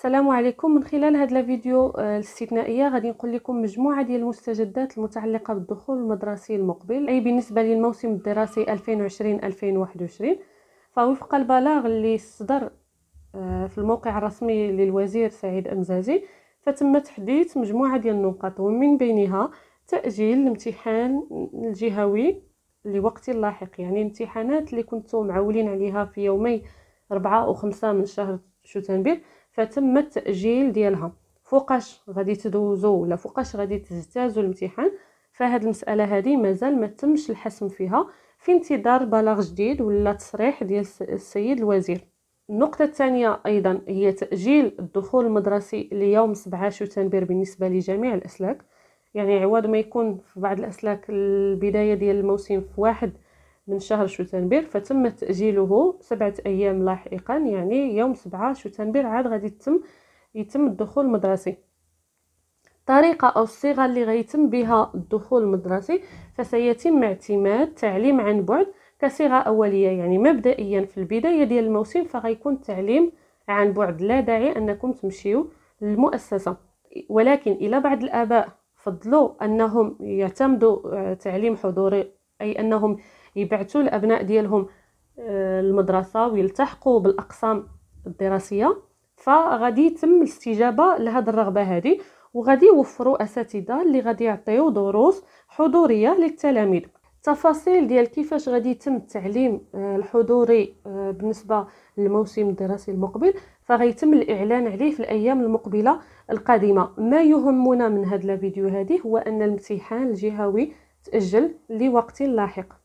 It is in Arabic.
السلام عليكم من خلال هذا الفيديو آه، الاستثنائيه غادي نقول لكم مجموعه ديال المستجدات المتعلقه بالدخول المدرسي المقبل اي بالنسبه للموسم الدراسي 2020 2021 فوفق البلاغ اللي صدر آه، في الموقع الرسمي للوزير سعيد امزازي فتم تحديث مجموعه ديال النقاط ومن بينها تاجيل الامتحان الجهوي لوقت لاحق يعني الامتحانات اللي كنتو معولين عليها في يومي 4 و 5 من شهر شو تنبير فتم التاجيل ديالها فوقاش غادي تدوزو ولا فوقاش غادي تجتازو الامتحان فهاد المساله هذه مازال ما تمش الحسم فيها في انتظار بلاغ جديد ولا تصريح ديال السيد الوزير النقطة الثانية أيضا هي تأجيل الدخول المدرسي ليوم 7 تنبير بالنسبة لجميع الأسلاك يعني عوض ما يكون في بعض الأسلاك البداية ديال الموسم في واحد من شهر شتنبر فتم تأجيله سبعة أيام لاحقا يعني يوم سبعة شتنبر عاد غادي يتم يتم الدخول المدرسي الطريقة أو الصيغة اللي غيتم بها الدخول المدرسي فسيتم اعتماد تعليم عن بعد كصيغة أولية يعني مبدئيا في البداية ديال الموسم فغيكون التعليم عن بعد لا داعي أنكم تمشيو للمؤسسة ولكن إلى بعض الآباء فضلوا أنهم يعتمدوا آه، تعليم حضوري أي أنهم يبعثوا الأبناء ديالهم آه، المدرسة ويلتحقوا بالأقسام الدراسية فغادي يتم الاستجابة لهاد الرغبة هذه وغادي يوفروا أساتذة اللي غادي يعطيو دروس حضورية للتلاميذ التفاصيل ديال كيفاش غادي يتم التعليم آه، الحضوري آه، بالنسبه للموسم الدراسي المقبل فغيتم الاعلان عليه في الايام المقبله القادمه ما يهمنا من هذا الفيديو هذه هو ان الامتحان الجهوي تأجل لوقت لاحق